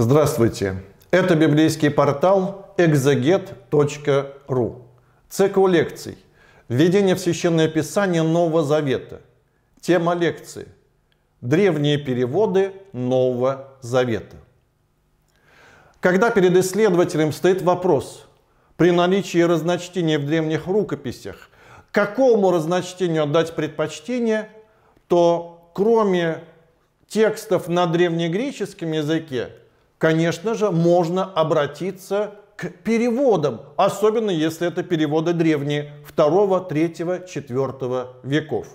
Здравствуйте! Это библейский портал exeget.ru. Цикл лекций. Введение в Священное Писание Нового Завета. Тема лекции. Древние переводы Нового Завета. Когда перед исследователем стоит вопрос, при наличии разночтения в древних рукописях, какому разночтению отдать предпочтение, то кроме текстов на древнегреческом языке, конечно же, можно обратиться к переводам, особенно если это переводы древние 2, 3, 4 веков.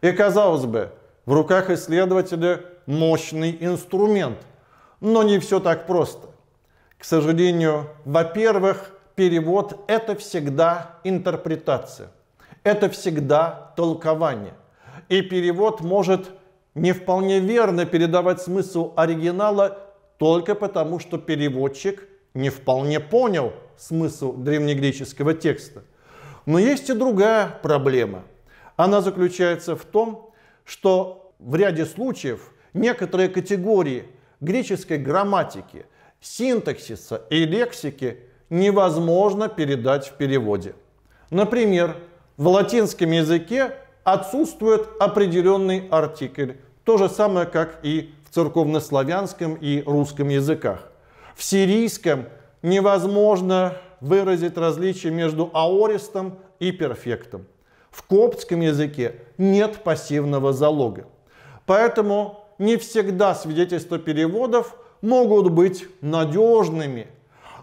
И казалось бы, в руках исследователя мощный инструмент, но не все так просто. К сожалению, во-первых, перевод – это всегда интерпретация, это всегда толкование. И перевод может не вполне верно передавать смысл оригинала только потому, что переводчик не вполне понял смысл древнегреческого текста. Но есть и другая проблема. Она заключается в том, что в ряде случаев некоторые категории греческой грамматики, синтаксиса и лексики невозможно передать в переводе. Например, в латинском языке отсутствует определенный артикль, то же самое, как и церковнославянском и русском языках. В сирийском невозможно выразить различие между аористом и перфектом. В коптском языке нет пассивного залога. Поэтому не всегда свидетельства переводов могут быть надежными.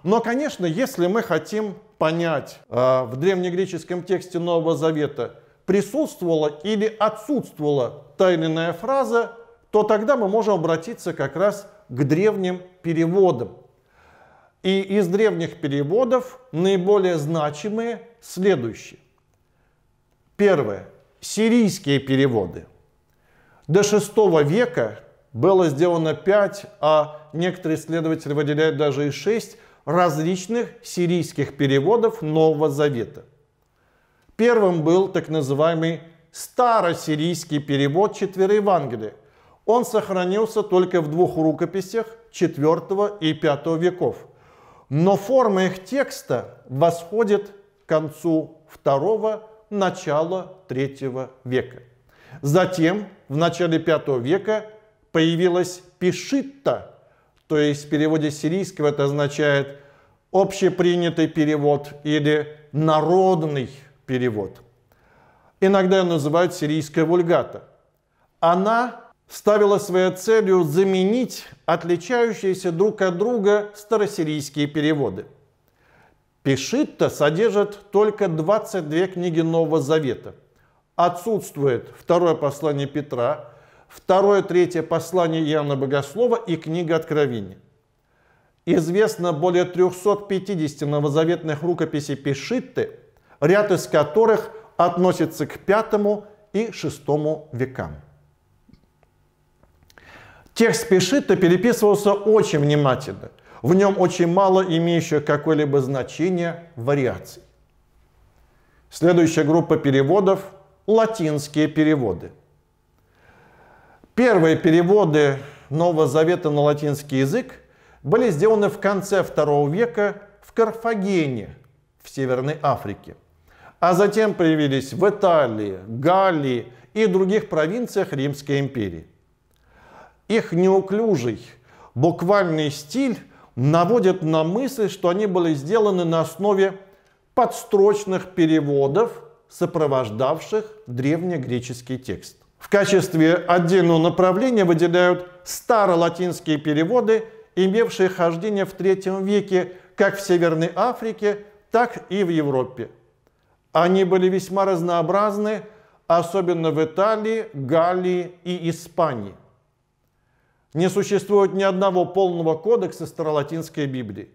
Но, конечно, если мы хотим понять э, в древнегреческом тексте Нового Завета, присутствовала или отсутствовала тайная фраза то тогда мы можем обратиться как раз к древним переводам. И из древних переводов наиболее значимые следующие. Первое. Сирийские переводы. До VI века было сделано 5, а некоторые исследователи выделяют даже и 6 различных сирийских переводов Нового Завета. Первым был так называемый старосирийский перевод четверо Евангелия – он сохранился только в двух рукописях IV и V веков. Но форма их текста восходит к концу II, начала III века. Затем, в начале V века, появилась пишитта, то есть в переводе сирийского это означает общепринятый перевод или народный перевод. Иногда ее называют сирийская вульгата. Она ставила своей целью заменить отличающиеся друг от друга старосирийские переводы. Пишитта содержит только 22 книги Нового Завета. Отсутствует второе послание Петра, второе, третье послание Иоанна Богослова и книга Откровения. Известно более 350 новозаветных рукописей Пишитты, ряд из которых относится к V и VI векам. Текст спешит, то переписывался очень внимательно. В нем очень мало имеющих какое-либо значение вариаций. Следующая группа переводов – латинские переводы. Первые переводы Нового Завета на латинский язык были сделаны в конце II века в Карфагене, в Северной Африке. А затем появились в Италии, Галлии и других провинциях Римской империи. Их неуклюжий буквальный стиль наводит на мысль, что они были сделаны на основе подстрочных переводов, сопровождавших древнегреческий текст. В качестве отдельного направления выделяют старолатинские переводы, имевшие хождение в третьем веке как в Северной Африке, так и в Европе. Они были весьма разнообразны, особенно в Италии, Галлии и Испании. Не существует ни одного полного кодекса старолатинской Библии.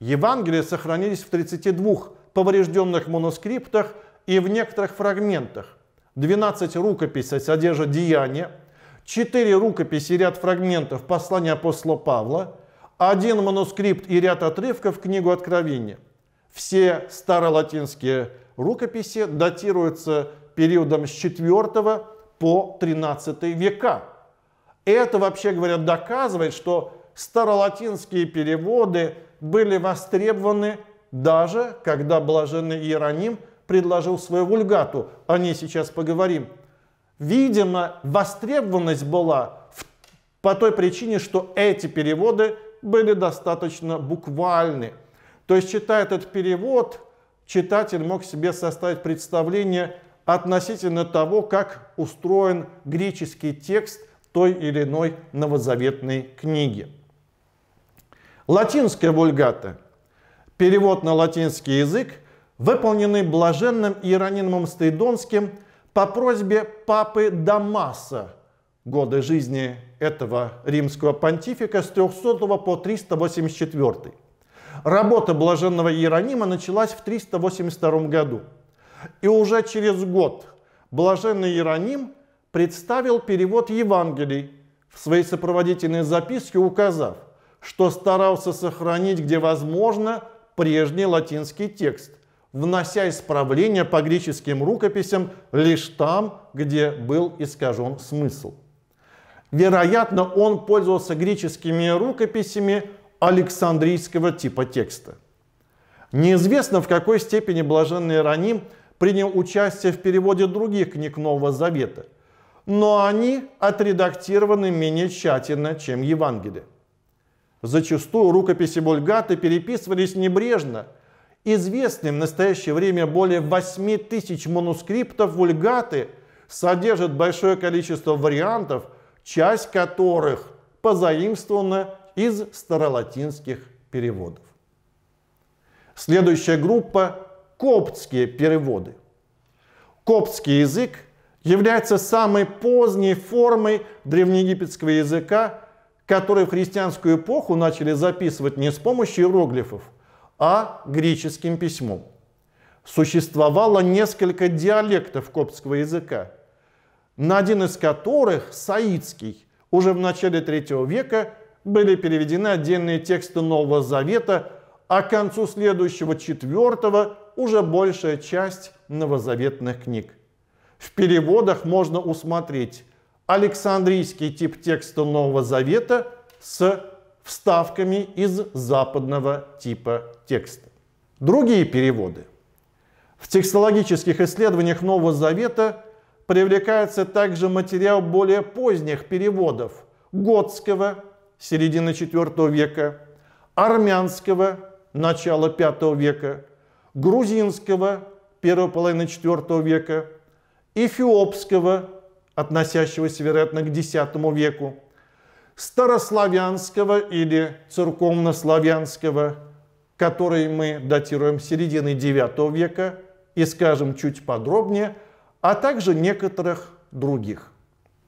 Евангелия сохранились в 32 поврежденных манускриптах и в некоторых фрагментах. 12 рукописей содержат деяния, 4 рукописи и ряд фрагментов послания апостола Павла, один манускрипт и ряд отрывков книгу Откровения. Все старолатинские рукописи датируются периодом с 4 по 13 века. Это, вообще говоря, доказывает, что старолатинские переводы были востребованы даже когда блаженный Иероним предложил свою вульгату. О ней сейчас поговорим. Видимо, востребованность была в, по той причине, что эти переводы были достаточно буквальны. То есть, читая этот перевод, читатель мог себе составить представление относительно того, как устроен греческий текст той или иной новозаветной книги. Латинская вульгата, перевод на латинский язык, выполненный блаженным Иеронимом Стейдонским по просьбе папы Дамаса, годы жизни этого римского понтифика с 300 по 384. Работа блаженного Иеронима началась в 382 году. И уже через год блаженный Иероним представил перевод Евангелий в своей сопроводительной записке, указав, что старался сохранить, где возможно, прежний латинский текст, внося исправления по греческим рукописям лишь там, где был искажен смысл. Вероятно, он пользовался греческими рукописями Александрийского типа текста. Неизвестно, в какой степени блаженный Раним принял участие в переводе других книг Нового Завета – но они отредактированы менее тщательно, чем Евангелие. Зачастую рукописи Бульгаты переписывались небрежно. Известным в настоящее время более 8 тысяч манускриптов Вульгаты содержат большое количество вариантов, часть которых позаимствована из старолатинских переводов. Следующая группа – коптские переводы. Коптский язык является самой поздней формой древнеегипетского языка, который в христианскую эпоху начали записывать не с помощью иероглифов, а греческим письмом. Существовало несколько диалектов коптского языка, на один из которых, саидский, уже в начале третьего века были переведены отдельные тексты Нового Завета, а к концу следующего четвертого уже большая часть новозаветных книг. В переводах можно усмотреть Александрийский тип текста Нового Завета с вставками из западного типа текста. Другие переводы. В текстологических исследованиях Нового Завета привлекается также материал более поздних переводов готского середины IV века, армянского начала V века, грузинского первой половины IV века – эфиопского, относящегося, вероятно, к X веку, старославянского или церковнославянского, который мы датируем серединой IX века и скажем чуть подробнее, а также некоторых других.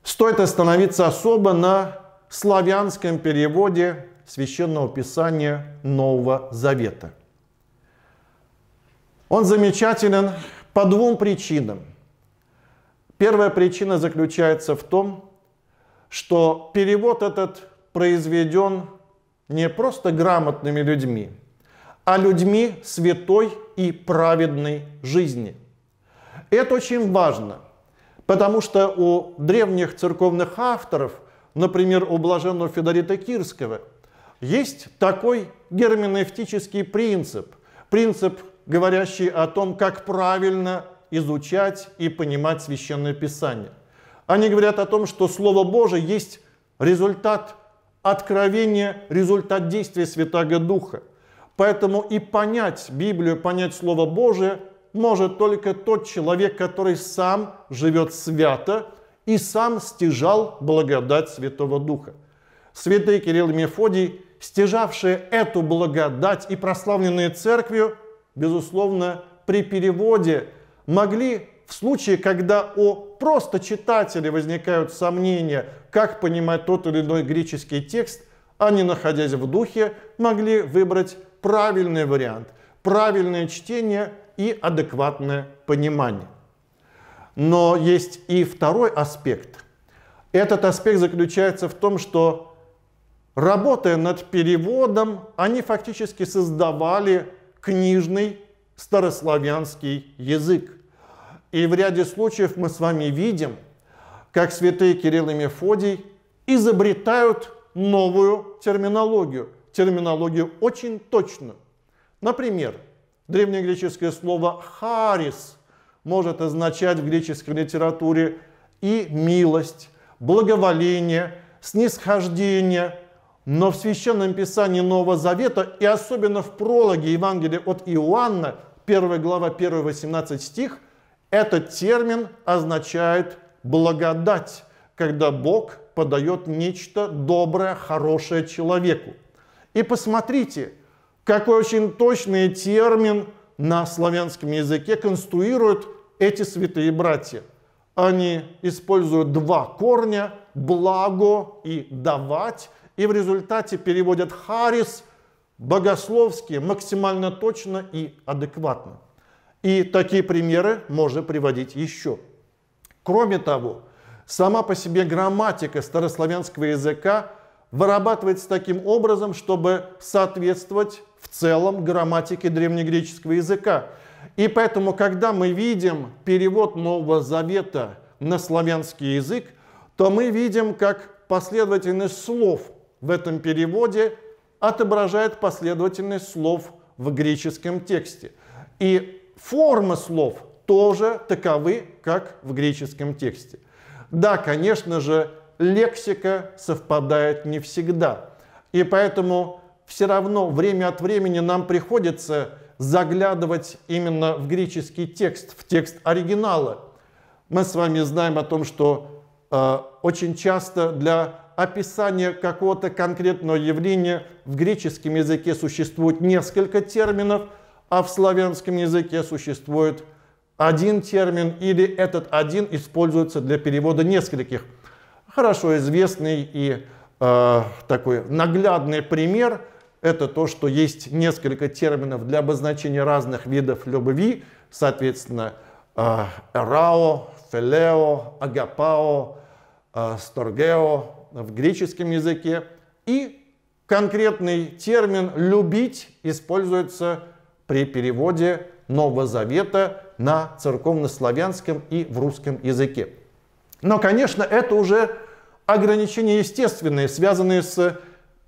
Стоит остановиться особо на славянском переводе священного писания Нового Завета. Он замечателен по двум причинам. Первая причина заключается в том, что перевод этот произведен не просто грамотными людьми, а людьми святой и праведной жизни. Это очень важно, потому что у древних церковных авторов, например, у блаженного Федорита Кирского, есть такой герменевтический принцип, принцип, говорящий о том, как правильно изучать и понимать Священное Писание. Они говорят о том, что Слово Божие есть результат откровения, результат действия Святаго Духа. Поэтому и понять Библию, понять Слово Божие может только тот человек, который сам живет свято и сам стяжал благодать Святого Духа. Святые Кирилл и Мефодий, стяжавшие эту благодать и прославленные церковью, безусловно, при переводе могли в случае, когда у просто читателей возникают сомнения, как понимать тот или иной греческий текст, они, а находясь в духе, могли выбрать правильный вариант, правильное чтение и адекватное понимание. Но есть и второй аспект. Этот аспект заключается в том, что работая над переводом, они фактически создавали книжный старославянский язык. И в ряде случаев мы с вами видим, как святые Кирилл и Мефодий изобретают новую терминологию, терминологию очень точную. Например, древнегреческое слово «харис» может означать в греческой литературе и милость, благоволение, снисхождение. Но в Священном Писании Нового Завета и особенно в прологе Евангелия от Иоанна – 1 глава, 1, 18 стих, этот термин означает благодать, когда Бог подает нечто доброе, хорошее человеку. И посмотрите, какой очень точный термин на славянском языке конструируют эти святые братья. Они используют два корня – благо и давать, и в результате переводят харис – богословски, максимально точно и адекватно. И такие примеры можно приводить еще. Кроме того, сама по себе грамматика старославянского языка вырабатывается таким образом, чтобы соответствовать в целом грамматике древнегреческого языка. И поэтому, когда мы видим перевод Нового Завета на славянский язык, то мы видим, как последовательность слов в этом переводе отображает последовательность слов в греческом тексте. И формы слов тоже таковы, как в греческом тексте. Да, конечно же, лексика совпадает не всегда. И поэтому все равно время от времени нам приходится заглядывать именно в греческий текст, в текст оригинала. Мы с вами знаем о том, что э, очень часто для описание какого-то конкретного явления. В греческом языке существует несколько терминов, а в славянском языке существует один термин или этот один используется для перевода нескольких. Хорошо известный и э, такой наглядный пример – это то, что есть несколько терминов для обозначения разных видов любви, соответственно, эрао, филео, агапао, э, сторгео, в греческом языке. И конкретный термин «любить» используется при переводе Нового Завета на церковнославянском и в русском языке. Но, конечно, это уже ограничения естественные, связанные с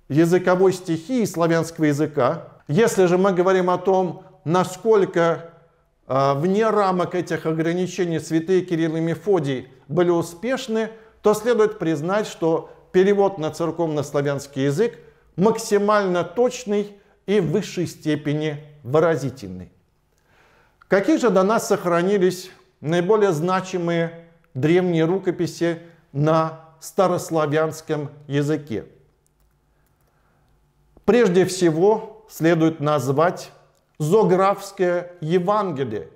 языковой стихией славянского языка. Если же мы говорим о том, насколько а, вне рамок этих ограничений святые Кирилл и Мефодий были успешны – то следует признать, что перевод на церковно-славянский язык максимально точный и в высшей степени выразительный. Какие же до нас сохранились наиболее значимые древние рукописи на старославянском языке? Прежде всего следует назвать Зографское Евангелие,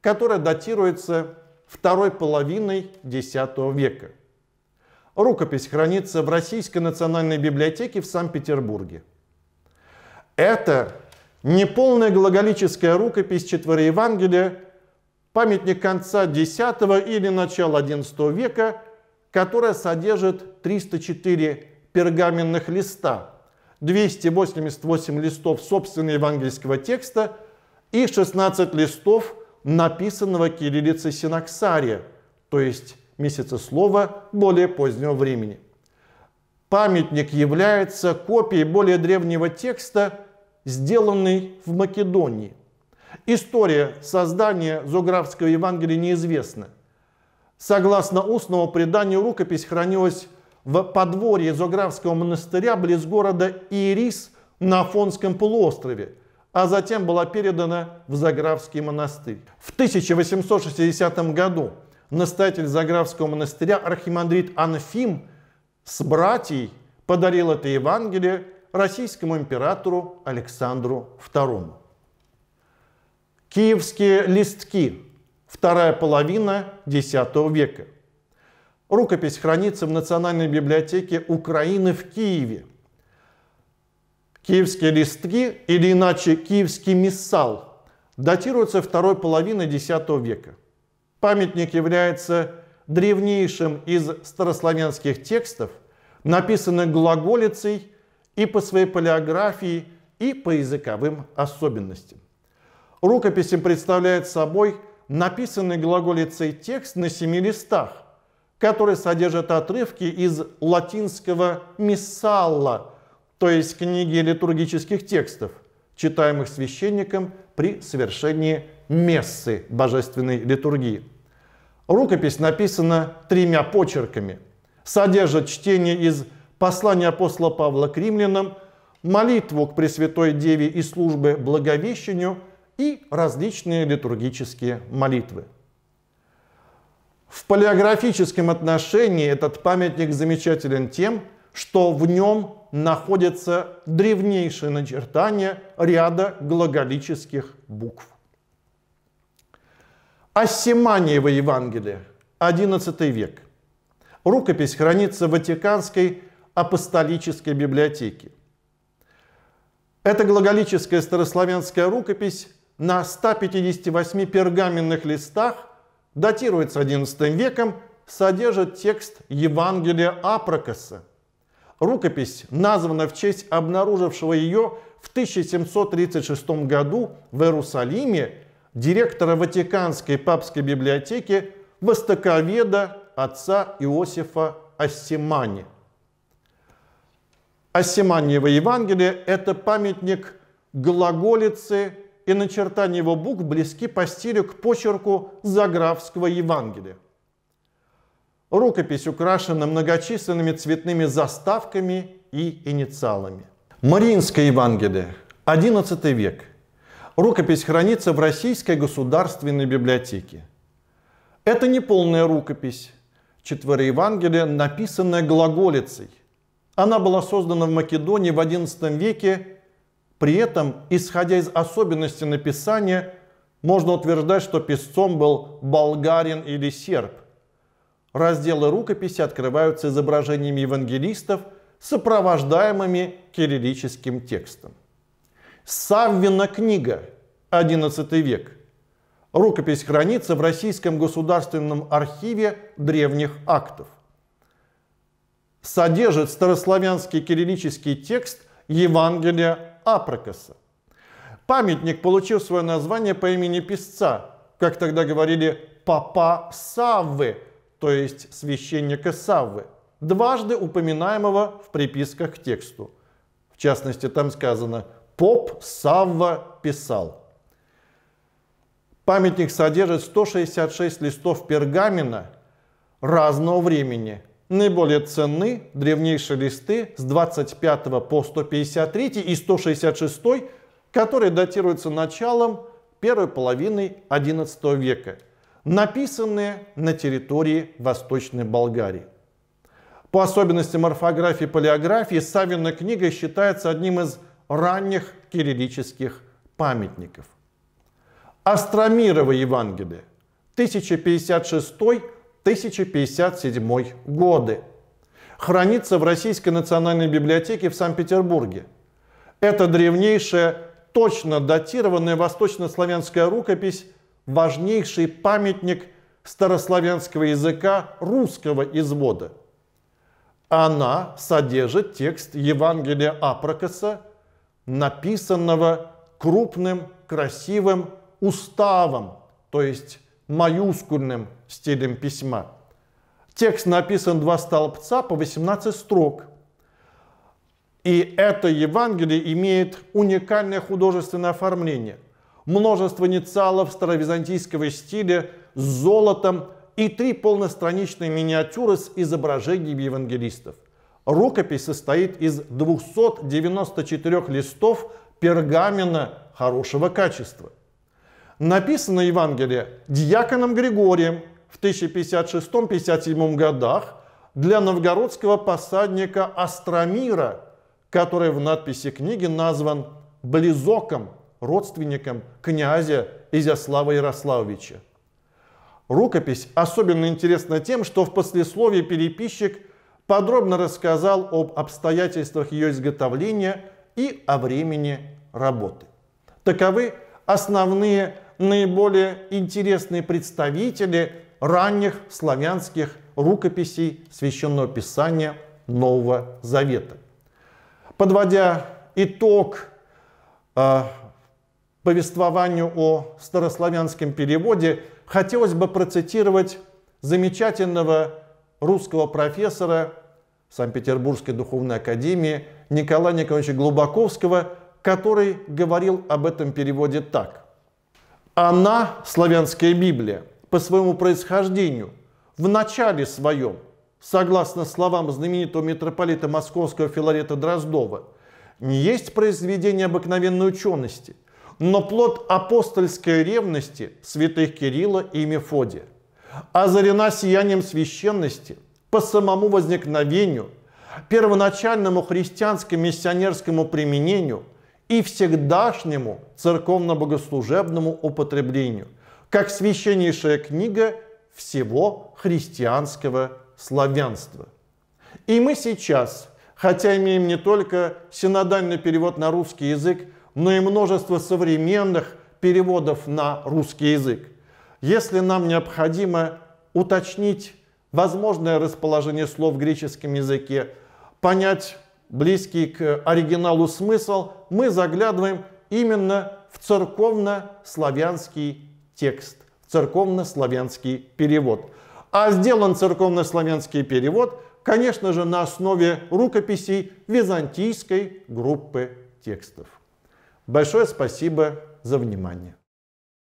которое датируется второй половиной X века – Рукопись хранится в Российской национальной библиотеке в Санкт-Петербурге. Это неполная глаголическая рукопись Евангелия, памятник конца X или начала XI века, которая содержит 304 пергаменных листа, 288 листов собственно евангельского текста и 16 листов написанного кириллицей синаксария, то есть месяца слова более позднего времени. Памятник является копией более древнего текста, сделанный в Македонии. История создания Зографского Евангелия неизвестна. Согласно устному преданию, рукопись хранилась в подворье Зографского монастыря близ города Ирис на Афонском полуострове, а затем была передана в Заграфский монастырь. В 1860 году настоятель Заграфского монастыря архимандрит Анфим с братьей подарил это Евангелие российскому императору Александру II. Киевские листки, вторая половина X века. Рукопись хранится в Национальной библиотеке Украины в Киеве. Киевские листки, или иначе киевский миссал, датируются второй половины X века. Памятник является древнейшим из старославянских текстов, написанных глаголицей и по своей полиографии, и по языковым особенностям. Рукопись представляет собой написанный глаголицей текст на семи листах, который содержит отрывки из латинского «миссалла», то есть книги литургических текстов, читаемых священником при совершении мессы божественной литургии. Рукопись написана тремя почерками. Содержит чтение из послания апостола Павла к римлянам, молитву к Пресвятой Деве и службы Благовещению и различные литургические молитвы. В палеографическом отношении этот памятник замечателен тем, что в нем находятся древнейшие начертания ряда глаголических букв. Осиманиево Евангелие, 11 век. Рукопись хранится в Ватиканской апостолической библиотеке. Это глаголическая старославянская рукопись на 158 пергаменных листах датируется XI веком, содержит текст Евангелия Апракоса. Рукопись названа в честь обнаружившего ее в 1736 году в Иерусалиме директора Ватиканской папской библиотеки, востоковеда отца Иосифа Ассимани. Ассиманьево Евангелие – это памятник глаголицы и начертания его букв близки по стилю к почерку Заграфского Евангелия. Рукопись украшена многочисленными цветными заставками и инициалами. Мариинское Евангелие, 11 век – Рукопись хранится в Российской государственной библиотеке. Это не полная рукопись. Четверо Евангелия, написанная глаголицей. Она была создана в Македонии в XI веке. При этом, исходя из особенностей написания, можно утверждать, что писцом был болгарин или серб. Разделы рукописи открываются изображениями евангелистов, сопровождаемыми кириллическим текстом. Саввина книга, 11 век. Рукопись хранится в Российском государственном архиве древних актов. Содержит старославянский кириллический текст Евангелия Апракоса. Памятник получил свое название по имени писца, как тогда говорили папа Саввы, то есть священника Саввы, дважды упоминаемого в приписках к тексту. В частности, там сказано – Поп Савва писал. Памятник содержит 166 листов пергамена разного времени. Наиболее ценны древнейшие листы с 25 по 153 и 166, которые датируются началом первой половины XI века, написанные на территории Восточной Болгарии. По особенностям орфографии и полиографии Савина книга считается одним из ранних кириллических памятников. Астромирово Евангелие 1056-1057 годы. Хранится в Российской национальной библиотеке в Санкт-Петербурге. Это древнейшая, точно датированная восточнославянская рукопись, важнейший памятник старославянского языка русского извода. Она содержит текст Евангелия Апракоса написанного крупным, красивым уставом, то есть маюскульным стилем письма. Текст написан два столбца по 18 строк. И это Евангелие имеет уникальное художественное оформление. Множество инициалов старовизантийского стиля с золотом и три полностраничные миниатюры с изображениями евангелистов – Рукопись состоит из 294 листов пергамена хорошего качества. Написано Евангелие диаконом Григорием в 1056-57 годах для новгородского посадника Астромира, который в надписи книги назван Близоком, родственником князя Изяслава Ярославовича. Рукопись особенно интересна тем, что в послесловии переписчик – подробно рассказал об обстоятельствах ее изготовления и о времени работы. Таковы основные наиболее интересные представители ранних славянских рукописей Священного Писания Нового Завета. Подводя итог э, повествованию о старославянском переводе, хотелось бы процитировать замечательного русского профессора Санкт-Петербургской духовной академии Николая Николаевича Глубаковского, который говорил об этом переводе так. Она, славянская Библия, по своему происхождению, в начале своем, согласно словам знаменитого митрополита московского Филарета Дроздова, не есть произведение обыкновенной учености, но плод апостольской ревности святых Кирилла и Мефодия озарена сиянием священности по самому возникновению, первоначальному христианско-миссионерскому применению и всегдашнему церковно-богослужебному употреблению, как священнейшая книга всего христианского славянства. И мы сейчас, хотя имеем не только синодальный перевод на русский язык, но и множество современных переводов на русский язык, если нам необходимо уточнить возможное расположение слов в греческом языке, понять близкий к оригиналу смысл, мы заглядываем именно в церковно-славянский текст, в церковно-славянский перевод. А сделан церковно-славянский перевод, конечно же, на основе рукописей византийской группы текстов. Большое спасибо за внимание.